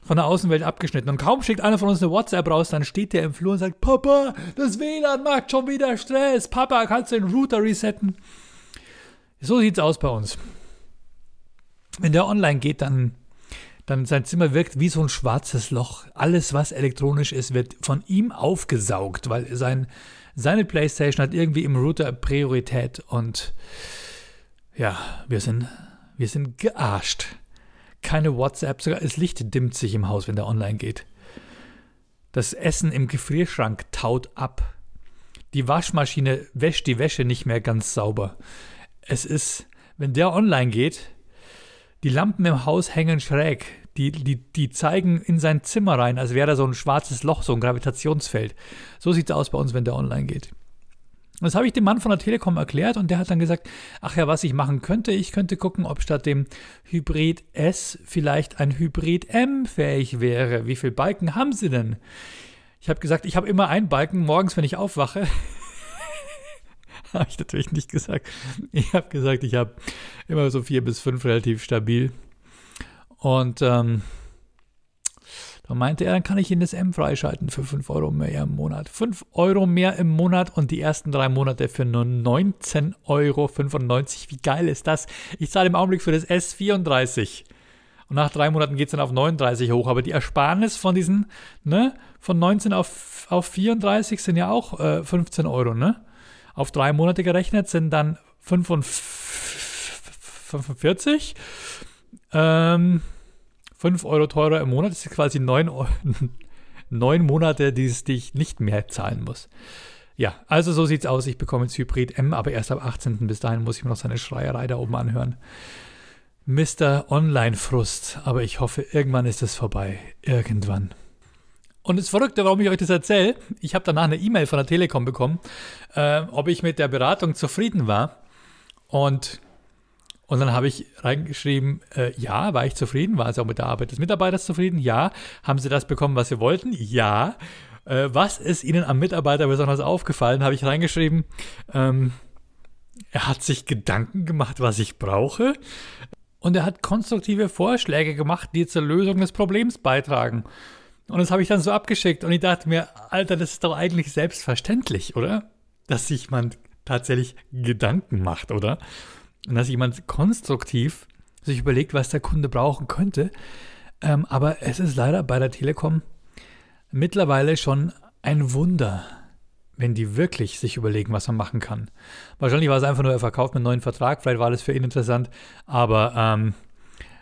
von der Außenwelt abgeschnitten. Und kaum schickt einer von uns eine WhatsApp raus, dann steht der im Flur und sagt, Papa, das WLAN macht schon wieder Stress. Papa, kannst du den Router resetten? So sieht's aus bei uns. Wenn der online geht, dann, dann sein Zimmer wirkt wie so ein schwarzes Loch. Alles, was elektronisch ist, wird von ihm aufgesaugt, weil sein, seine Playstation hat irgendwie im Router Priorität und ja, wir sind, wir sind gearscht. Keine WhatsApp, sogar das Licht dimmt sich im Haus, wenn der online geht. Das Essen im Gefrierschrank taut ab. Die Waschmaschine wäscht die Wäsche nicht mehr ganz sauber es ist, wenn der online geht, die Lampen im Haus hängen schräg. Die, die, die zeigen in sein Zimmer rein, als wäre da so ein schwarzes Loch, so ein Gravitationsfeld. So sieht es aus bei uns, wenn der online geht. das habe ich dem Mann von der Telekom erklärt und der hat dann gesagt, ach ja, was ich machen könnte, ich könnte gucken, ob statt dem Hybrid S vielleicht ein Hybrid M fähig wäre. Wie viele Balken haben Sie denn? Ich habe gesagt, ich habe immer einen Balken morgens, wenn ich aufwache. habe ich natürlich nicht gesagt. Ich habe gesagt, ich habe immer so vier bis fünf relativ stabil. Und ähm, da meinte er, dann kann ich Ihnen das M freischalten für 5 Euro mehr im Monat. 5 Euro mehr im Monat und die ersten drei Monate für nur 19,95 Euro. Wie geil ist das? Ich zahle im Augenblick für das S 34. Und nach drei Monaten geht es dann auf 39 hoch. Aber die Ersparnis von diesen, ne, von 19 auf, auf 34 sind ja auch äh, 15 Euro, ne? Auf drei Monate gerechnet sind dann 45. Ähm, 5 Euro teurer im Monat. Das ist quasi 9, neun Monate, die ich nicht mehr zahlen muss. Ja, also so sieht's aus. Ich bekomme jetzt Hybrid M, aber erst ab 18. Bis dahin muss ich mir noch seine Schreierei da oben anhören. Mr. Online-Frust, aber ich hoffe, irgendwann ist es vorbei. Irgendwann. Und das Verrückte, warum ich euch das erzähle, ich habe danach eine E-Mail von der Telekom bekommen, äh, ob ich mit der Beratung zufrieden war. Und, und dann habe ich reingeschrieben, äh, ja, war ich zufrieden, war es auch mit der Arbeit des Mitarbeiters zufrieden, ja. Haben sie das bekommen, was sie wollten, ja. Äh, was ist ihnen am Mitarbeiter besonders aufgefallen, habe ich reingeschrieben, ähm, er hat sich Gedanken gemacht, was ich brauche. Und er hat konstruktive Vorschläge gemacht, die zur Lösung des Problems beitragen. Und das habe ich dann so abgeschickt und ich dachte mir, Alter, das ist doch eigentlich selbstverständlich, oder? Dass sich man tatsächlich Gedanken macht, oder? Und dass jemand konstruktiv sich überlegt, was der Kunde brauchen könnte. Ähm, aber es ist leider bei der Telekom mittlerweile schon ein Wunder, wenn die wirklich sich überlegen, was man machen kann. Wahrscheinlich war es einfach nur, er mit einem neuen Vertrag, vielleicht war das für ihn interessant, aber ähm,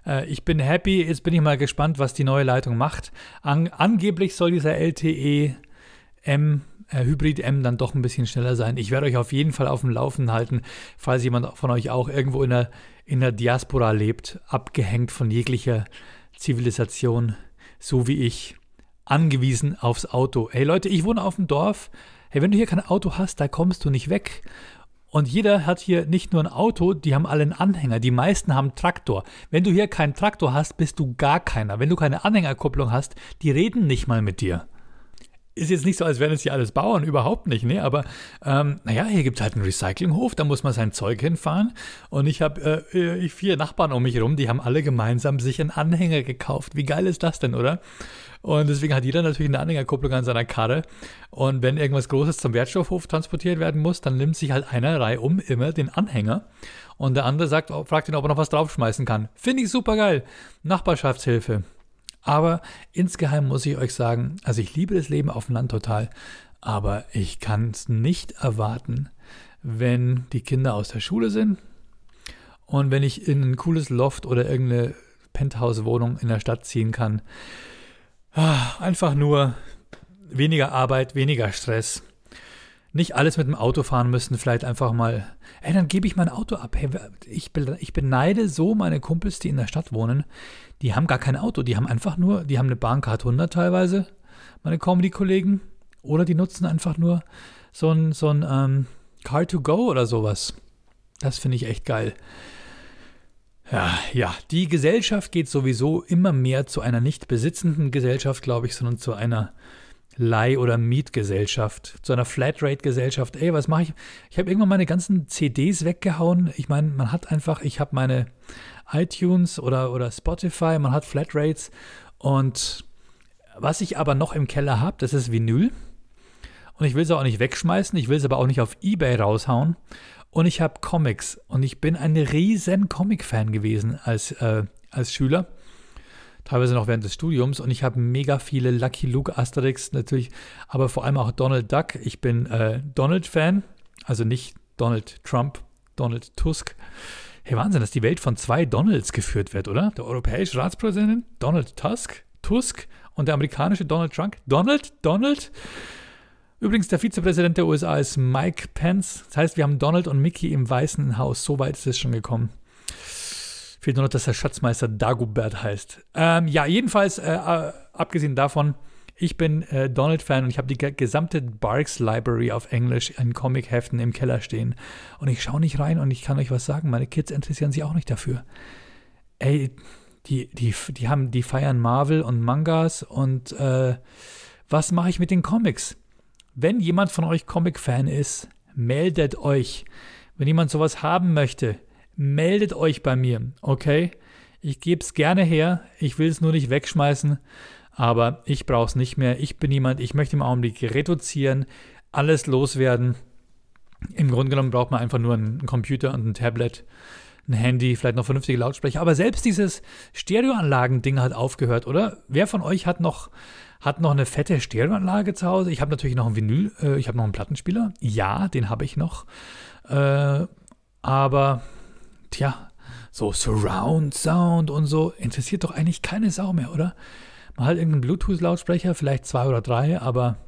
äh, ich bin happy, jetzt bin ich mal gespannt, was die neue Leitung macht. An angeblich soll dieser LTE M äh, Hybrid M dann doch ein bisschen schneller sein. Ich werde euch auf jeden Fall auf dem Laufen halten, falls jemand von euch auch irgendwo in der, in der Diaspora lebt, abgehängt von jeglicher Zivilisation, so wie ich, angewiesen aufs Auto. Hey Leute, ich wohne auf dem Dorf. Hey, wenn du hier kein Auto hast, da kommst du nicht weg. Und jeder hat hier nicht nur ein Auto, die haben alle einen Anhänger. Die meisten haben einen Traktor. Wenn du hier keinen Traktor hast, bist du gar keiner. Wenn du keine Anhängerkupplung hast, die reden nicht mal mit dir ist jetzt nicht so, als wären es hier alles Bauern, überhaupt nicht, ne? Aber ähm, naja, hier gibt es halt einen Recyclinghof, da muss man sein Zeug hinfahren. Und ich habe äh, vier Nachbarn um mich herum, die haben alle gemeinsam sich einen Anhänger gekauft. Wie geil ist das denn, oder? Und deswegen hat jeder natürlich eine Anhängerkupplung an seiner Karre. Und wenn irgendwas Großes zum Wertstoffhof transportiert werden muss, dann nimmt sich halt einer Reihe um immer den Anhänger. Und der andere sagt, fragt ihn, ob er noch was draufschmeißen kann. Finde ich super geil. Nachbarschaftshilfe. Aber insgeheim muss ich euch sagen, also ich liebe das Leben auf dem Land total, aber ich kann es nicht erwarten, wenn die Kinder aus der Schule sind und wenn ich in ein cooles Loft oder irgendeine Penthouse-Wohnung in der Stadt ziehen kann. Ah, einfach nur weniger Arbeit, weniger Stress nicht alles mit dem Auto fahren müssen, vielleicht einfach mal, hey, dann gebe ich mein Auto ab. Hey, ich, ich beneide so meine Kumpels, die in der Stadt wohnen, die haben gar kein Auto, die haben einfach nur, die haben eine Bahncard 100 teilweise, meine Comedy-Kollegen, oder die nutzen einfach nur so ein, so ein ähm, Car-to-Go oder sowas. Das finde ich echt geil. Ja, ja, die Gesellschaft geht sowieso immer mehr zu einer nicht besitzenden Gesellschaft, glaube ich, sondern zu einer Leih- oder Mietgesellschaft, zu einer Flatrate-Gesellschaft. Ey, was mache ich? Ich habe irgendwann meine ganzen CDs weggehauen. Ich meine, man hat einfach, ich habe meine iTunes oder, oder Spotify, man hat Flatrates. Und was ich aber noch im Keller habe, das ist Vinyl. Und ich will es auch nicht wegschmeißen, ich will es aber auch nicht auf Ebay raushauen. Und ich habe Comics. Und ich bin ein riesen Comic-Fan gewesen als, äh, als Schüler teilweise noch während des Studiums. Und ich habe mega viele Lucky Luke Asterix natürlich, aber vor allem auch Donald Duck. Ich bin äh, Donald-Fan, also nicht Donald Trump, Donald Tusk. Hey, Wahnsinn, dass die Welt von zwei Donalds geführt wird, oder? Der europäische Ratspräsident Donald Tusk, Tusk und der amerikanische Donald Trump. Donald, Donald. Übrigens, der Vizepräsident der USA ist Mike Pence. Das heißt, wir haben Donald und Mickey im Weißen Haus. So weit ist es schon gekommen. Fehlt nur noch, dass der Schatzmeister Dagobert heißt. Ähm, ja, jedenfalls, äh, äh abgesehen davon, ich bin äh, Donald-Fan und ich habe die gesamte Barks Library auf Englisch in Comic-Heften im Keller stehen. Und ich schaue nicht rein und ich kann euch was sagen, meine Kids interessieren sich auch nicht dafür. Ey, die, die, die, haben, die feiern Marvel und Mangas und äh, was mache ich mit den Comics? Wenn jemand von euch Comic-Fan ist, meldet euch. Wenn jemand sowas haben möchte, meldet euch bei mir, okay? Ich gebe es gerne her, ich will es nur nicht wegschmeißen, aber ich brauche es nicht mehr. Ich bin jemand, ich möchte im Augenblick reduzieren, alles loswerden. Im Grunde genommen braucht man einfach nur einen Computer und ein Tablet, ein Handy, vielleicht noch vernünftige Lautsprecher. Aber selbst dieses Stereoanlagending hat aufgehört, oder? Wer von euch hat noch, hat noch eine fette Stereoanlage zu Hause? Ich habe natürlich noch einen Vinyl, äh, ich habe noch einen Plattenspieler. Ja, den habe ich noch. Äh, aber Tja, so Surround Sound und so interessiert doch eigentlich keine Sau mehr, oder? Mal halt irgendeinen Bluetooth-Lautsprecher, vielleicht zwei oder drei, aber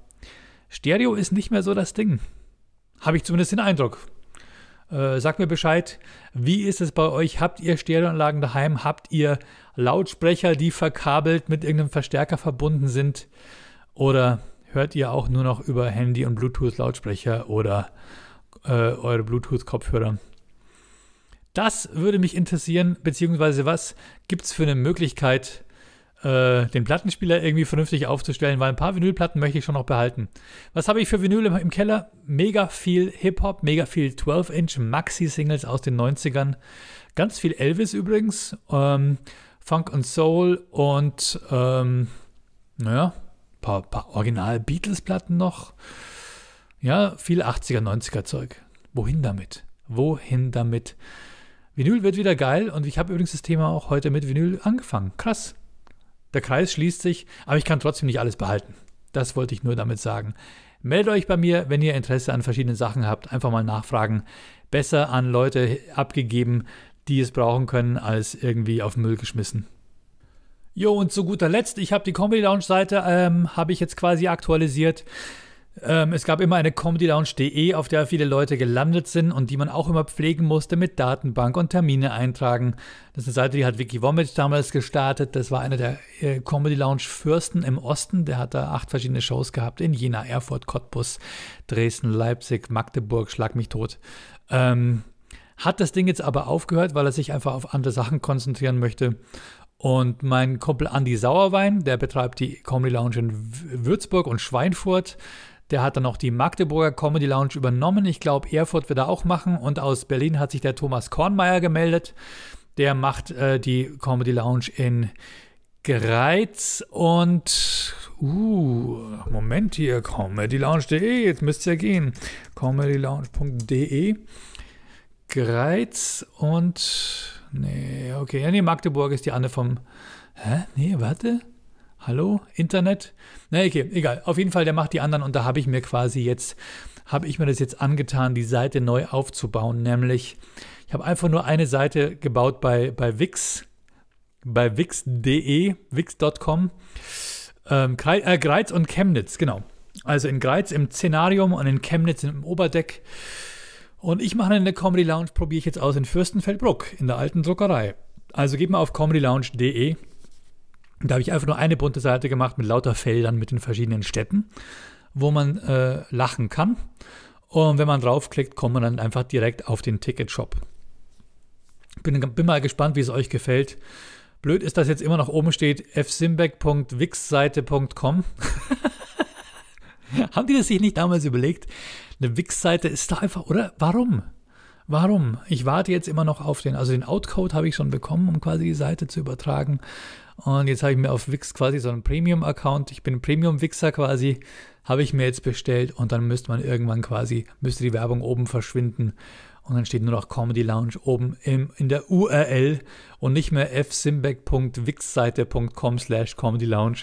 Stereo ist nicht mehr so das Ding. Habe ich zumindest den Eindruck. Äh, sagt mir Bescheid, wie ist es bei euch? Habt ihr Stereoanlagen daheim? Habt ihr Lautsprecher, die verkabelt mit irgendeinem Verstärker verbunden sind? Oder hört ihr auch nur noch über Handy und Bluetooth-Lautsprecher oder äh, eure Bluetooth-Kopfhörer? Das würde mich interessieren, beziehungsweise was gibt es für eine Möglichkeit, äh, den Plattenspieler irgendwie vernünftig aufzustellen, weil ein paar Vinylplatten möchte ich schon noch behalten. Was habe ich für Vinyl im, im Keller? Mega viel Hip-Hop, mega viel 12-Inch Maxi-Singles aus den 90ern, ganz viel Elvis übrigens, ähm, Funk und Soul und ähm, naja, paar, paar Original-Beatles-Platten noch. Ja, viel 80er, 90er Zeug. Wohin damit? Wohin damit? Vinyl wird wieder geil und ich habe übrigens das Thema auch heute mit Vinyl angefangen. Krass. Der Kreis schließt sich, aber ich kann trotzdem nicht alles behalten. Das wollte ich nur damit sagen. Meldet euch bei mir, wenn ihr Interesse an verschiedenen Sachen habt. Einfach mal nachfragen. Besser an Leute abgegeben, die es brauchen können, als irgendwie auf Müll geschmissen. Jo, und zu guter Letzt, ich habe die Comedy Lounge Seite, ähm, habe ich jetzt quasi aktualisiert. Ähm, es gab immer eine comedylounge.de, auf der viele Leute gelandet sind und die man auch immer pflegen musste mit Datenbank und Termine eintragen. Das ist eine Seite, die hat Vicky Womit damals gestartet. Das war einer der äh, Comedy Lounge Fürsten im Osten. Der hat da acht verschiedene Shows gehabt in Jena, Erfurt, Cottbus, Dresden, Leipzig, Magdeburg, Schlag mich tot. Ähm, hat das Ding jetzt aber aufgehört, weil er sich einfach auf andere Sachen konzentrieren möchte. Und mein Kumpel Andy Sauerwein, der betreibt die Comedy Lounge in Würzburg und Schweinfurt. Der hat dann auch die Magdeburger Comedy Lounge übernommen. Ich glaube, Erfurt wird er auch machen. Und aus Berlin hat sich der Thomas Kornmeier gemeldet. Der macht äh, die Comedy Lounge in Greiz und uh, Moment hier, comedylounge.de, jetzt müsst ihr gehen. comedylounge.de Greiz und nee, okay, ja, nee, Magdeburg ist die Anne vom Hä? Nee, warte. Hallo Internet. Na, okay, egal. Auf jeden Fall, der macht die anderen und da habe ich mir quasi jetzt, habe ich mir das jetzt angetan, die Seite neu aufzubauen. Nämlich, ich habe einfach nur eine Seite gebaut bei, bei Wix, bei wix.de, wix.com. Ähm, äh, Greiz und Chemnitz, genau. Also in Greiz im Szenarium und in Chemnitz im Oberdeck. Und ich mache eine Comedy Lounge, probiere ich jetzt aus in Fürstenfeldbruck, in der alten Druckerei. Also geht mal auf comedylounge.de da habe ich einfach nur eine bunte Seite gemacht mit lauter Feldern mit den verschiedenen Städten, wo man äh, lachen kann. Und wenn man draufklickt, kommt man dann einfach direkt auf den Ticketshop. Bin, bin mal gespannt, wie es euch gefällt. Blöd ist, dass jetzt immer noch oben steht fsimbeck.wixseite.com. Haben die das sich nicht damals überlegt? Eine Wix-Seite ist da einfach, oder? Warum? Warum? Ich warte jetzt immer noch auf den, also den Outcode habe ich schon bekommen, um quasi die Seite zu übertragen. Und jetzt habe ich mir auf Wix quasi so einen Premium-Account, ich bin Premium-Wixer quasi, habe ich mir jetzt bestellt und dann müsste man irgendwann quasi, müsste die Werbung oben verschwinden. Und dann steht nur noch Comedy Lounge oben im, in der URL und nicht mehr fsimbeck.wixseite.com slash Comedy Lounge.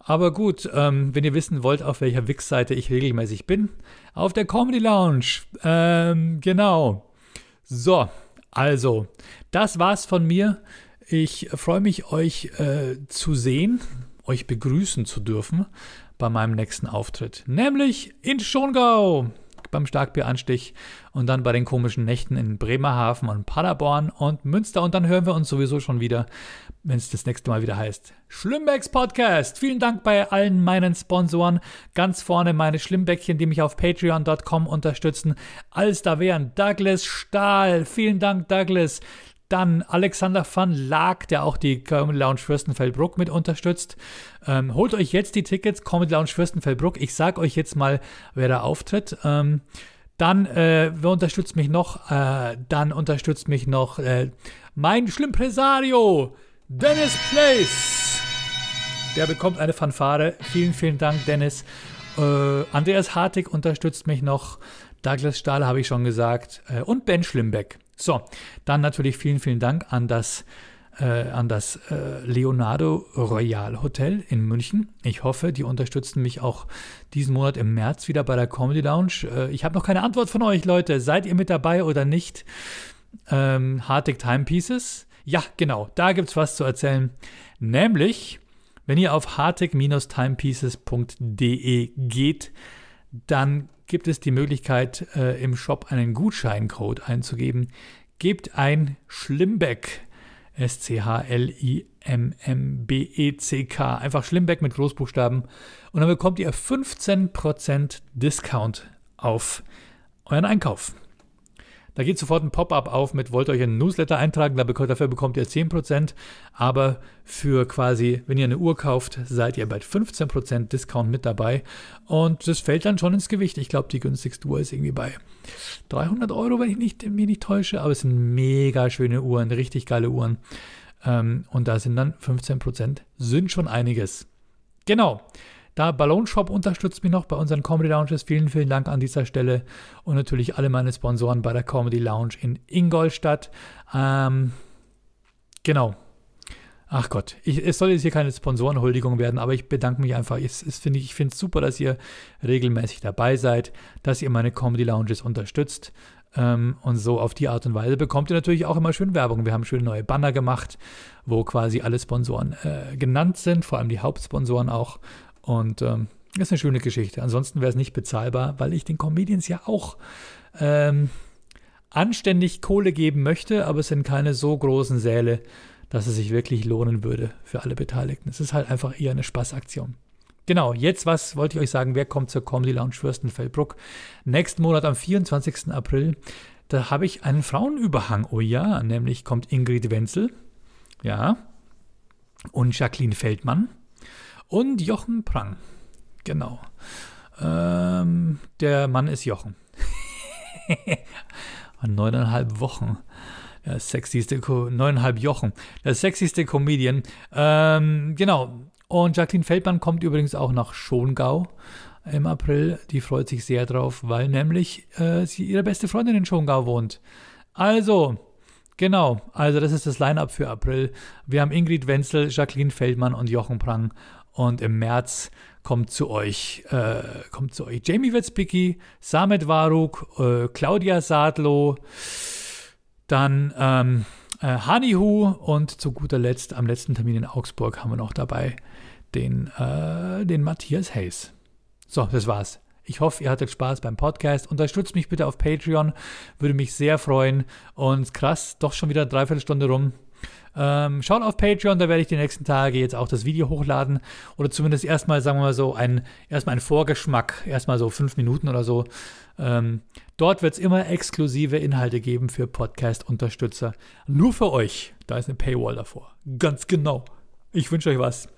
Aber gut, ähm, wenn ihr wissen wollt, auf welcher Wix-Seite ich regelmäßig bin, auf der Comedy Lounge. Ähm, genau. So, also, das war's von mir. Ich freue mich, euch äh, zu sehen, euch begrüßen zu dürfen bei meinem nächsten Auftritt, nämlich in Schongau beim Starkbieranstich und dann bei den komischen Nächten in Bremerhaven und Paderborn und Münster. Und dann hören wir uns sowieso schon wieder, wenn es das nächste Mal wieder heißt. Schlimmbecks Podcast. Vielen Dank bei allen meinen Sponsoren. Ganz vorne meine Schlimmbäckchen, die mich auf patreon.com unterstützen. Alles da wären Douglas Stahl. Vielen Dank, Douglas. Dann Alexander van Laak, der auch die Comedy Lounge Fürstenfeldbruck mit unterstützt. Ähm, holt euch jetzt die Tickets, Comedy Lounge Fürstenfeldbruck. Ich sag euch jetzt mal, wer da auftritt. Ähm, dann, äh, wer unterstützt mich noch? Äh, dann unterstützt mich noch äh, mein Schlimmpresario, Dennis Place. Der bekommt eine Fanfare. Vielen, vielen Dank, Dennis. Äh, Andreas Hartig unterstützt mich noch. Douglas Stahl habe ich schon gesagt äh, und Ben Schlimbeck. So, dann natürlich vielen, vielen Dank an das, äh, an das äh, Leonardo Royal Hotel in München. Ich hoffe, die unterstützen mich auch diesen Monat im März wieder bei der Comedy Lounge. Äh, ich habe noch keine Antwort von euch, Leute. Seid ihr mit dabei oder nicht? Ähm, Hartig Timepieces. Ja, genau, da gibt es was zu erzählen. Nämlich, wenn ihr auf hartig-timepieces.de geht, dann gibt es die Möglichkeit, äh, im Shop einen Gutscheincode einzugeben. Gebt ein Schlimmbeck. S-C-H-L-I-M-M-B-E-C-K. Einfach Schlimmbeck mit Großbuchstaben. Und dann bekommt ihr 15% Discount auf euren Einkauf. Da geht sofort ein Pop-up auf mit, wollt ihr euch einen Newsletter eintragen, dafür bekommt ihr 10%, aber für quasi, wenn ihr eine Uhr kauft, seid ihr bei 15% Discount mit dabei und das fällt dann schon ins Gewicht. Ich glaube, die günstigste Uhr ist irgendwie bei 300 Euro, wenn ich nicht, mich nicht täusche, aber es sind mega schöne Uhren, richtig geile Uhren ähm, und da sind dann 15%, sind schon einiges. Genau. Da Ballon Shop unterstützt mich noch bei unseren Comedy Lounges. Vielen, vielen Dank an dieser Stelle. Und natürlich alle meine Sponsoren bei der Comedy Lounge in Ingolstadt. Ähm, genau. Ach Gott, ich, es soll jetzt hier keine Sponsorenhuldigung werden, aber ich bedanke mich einfach. Es, es find ich ich finde es super, dass ihr regelmäßig dabei seid, dass ihr meine Comedy Lounges unterstützt. Ähm, und so auf die Art und Weise bekommt ihr natürlich auch immer schön Werbung. Wir haben schöne neue Banner gemacht, wo quasi alle Sponsoren äh, genannt sind, vor allem die Hauptsponsoren auch. Und ähm, das ist eine schöne Geschichte. Ansonsten wäre es nicht bezahlbar, weil ich den Comedians ja auch ähm, anständig Kohle geben möchte, aber es sind keine so großen Säle, dass es sich wirklich lohnen würde für alle Beteiligten. Es ist halt einfach eher eine Spaßaktion. Genau, jetzt was wollte ich euch sagen, wer kommt zur Comedy Lounge Fürstenfeldbruck? Nächsten Monat am 24. April, da habe ich einen Frauenüberhang, oh ja, nämlich kommt Ingrid Wenzel, ja, und Jacqueline Feldmann und Jochen Prang. Genau. Ähm, der Mann ist Jochen. neuneinhalb Wochen. Der sexyste, Ko neuneinhalb Jochen. Der sexyste Comedian. Ähm, genau. Und Jacqueline Feldmann kommt übrigens auch nach Schongau im April. Die freut sich sehr drauf, weil nämlich äh, sie ihre beste Freundin in Schongau wohnt. Also, genau. Also, das ist das Line-Up für April. Wir haben Ingrid Wenzel, Jacqueline Feldmann und Jochen Prang. Und im März kommt zu euch, äh, kommt zu euch Jamie Witzbicki, Samet Varuk, äh, Claudia Sadlo, dann ähm, äh, Hanihu und zu guter Letzt am letzten Termin in Augsburg haben wir noch dabei den, äh, den Matthias Hayes. So, das war's. Ich hoffe, ihr hattet Spaß beim Podcast. Unterstützt mich bitte auf Patreon, würde mich sehr freuen. Und krass, doch schon wieder dreiviertel Stunde rum. Ähm, schaut auf Patreon, da werde ich die nächsten Tage jetzt auch das Video hochladen oder zumindest erstmal, sagen wir mal so, ein, erstmal einen Vorgeschmack, erstmal so fünf Minuten oder so. Ähm, dort wird es immer exklusive Inhalte geben für Podcast-Unterstützer. Nur für euch. Da ist eine Paywall davor. Ganz genau. Ich wünsche euch was.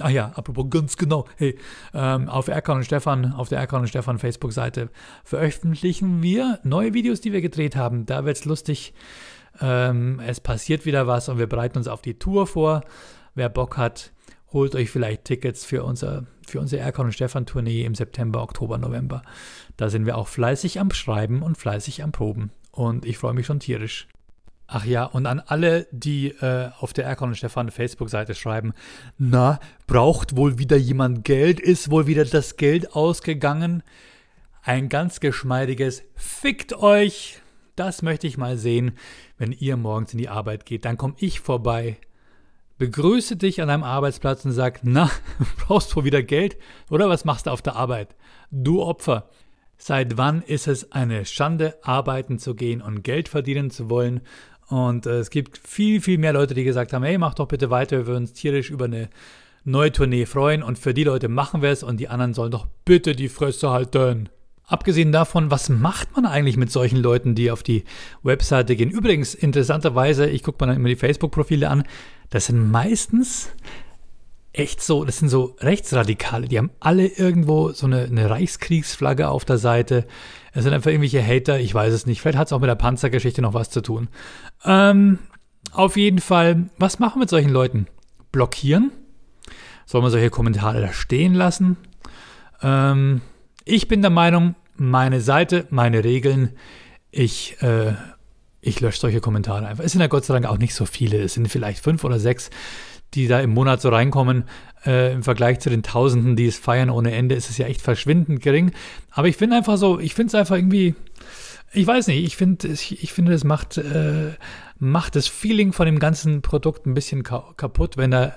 Ach ja, apropos ganz genau. Hey, ähm, auf Erkan und Stefan, auf der Erkan und Stefan Facebook-Seite veröffentlichen wir neue Videos, die wir gedreht haben. Da wird es lustig. Ähm, es passiert wieder was und wir bereiten uns auf die Tour vor. Wer Bock hat, holt euch vielleicht Tickets für, unser, für unsere Erkan und Stefan Tournee im September, Oktober, November. Da sind wir auch fleißig am Schreiben und fleißig am Proben. Und ich freue mich schon tierisch. Ach ja, und an alle, die äh, auf der Erkan und Stefan Facebook-Seite schreiben, na, braucht wohl wieder jemand Geld, ist wohl wieder das Geld ausgegangen? Ein ganz geschmeidiges Fickt euch! Das möchte ich mal sehen, wenn ihr morgens in die Arbeit geht. Dann komme ich vorbei, begrüße dich an deinem Arbeitsplatz und sage, na, brauchst du wieder Geld oder was machst du auf der Arbeit? Du Opfer. Seit wann ist es eine Schande, arbeiten zu gehen und Geld verdienen zu wollen? Und äh, es gibt viel, viel mehr Leute, die gesagt haben, hey, mach doch bitte weiter, wir würden uns tierisch über eine neue Tournee freuen. Und für die Leute machen wir es und die anderen sollen doch bitte die Fresse halten. Abgesehen davon, was macht man eigentlich mit solchen Leuten, die auf die Webseite gehen? Übrigens, interessanterweise, ich gucke mir dann immer die Facebook-Profile an, das sind meistens echt so, das sind so Rechtsradikale, die haben alle irgendwo so eine, eine Reichskriegsflagge auf der Seite. Es sind einfach irgendwelche Hater, ich weiß es nicht. Vielleicht hat es auch mit der Panzergeschichte noch was zu tun. Ähm, auf jeden Fall, was machen wir mit solchen Leuten? Blockieren? Soll man solche Kommentare da stehen lassen? Ähm, ich bin der Meinung, meine Seite, meine Regeln. Ich, äh, ich lösche solche Kommentare einfach. Es sind ja Gott sei Dank auch nicht so viele. Es sind vielleicht fünf oder sechs, die da im Monat so reinkommen. Äh, Im Vergleich zu den Tausenden, die es feiern ohne Ende, ist es ja echt verschwindend gering. Aber ich finde einfach so, ich finde es einfach irgendwie. Ich weiß nicht, ich finde, ich, ich finde, es macht, äh, macht das Feeling von dem ganzen Produkt ein bisschen ka kaputt, wenn da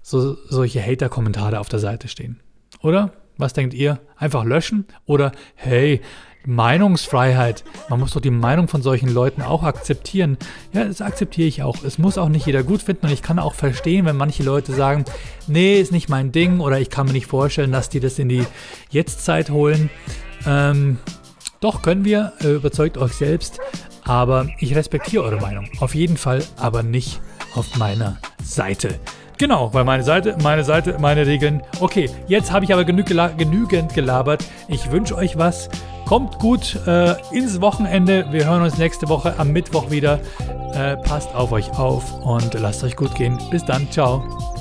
so, solche Hater-Kommentare auf der Seite stehen. Oder? Was denkt ihr? Einfach löschen? Oder hey, Meinungsfreiheit. Man muss doch die Meinung von solchen Leuten auch akzeptieren. Ja, das akzeptiere ich auch. Es muss auch nicht jeder gut finden und ich kann auch verstehen, wenn manche Leute sagen, nee, ist nicht mein Ding oder ich kann mir nicht vorstellen, dass die das in die Jetztzeit holen. Ähm, doch können wir, äh, überzeugt euch selbst, aber ich respektiere eure Meinung. Auf jeden Fall, aber nicht auf meiner Seite. Genau, weil meine Seite, meine Seite, meine Regeln. Okay, jetzt habe ich aber genü gela genügend gelabert. Ich wünsche euch was. Kommt gut äh, ins Wochenende. Wir hören uns nächste Woche am Mittwoch wieder. Äh, passt auf euch auf und lasst euch gut gehen. Bis dann, ciao.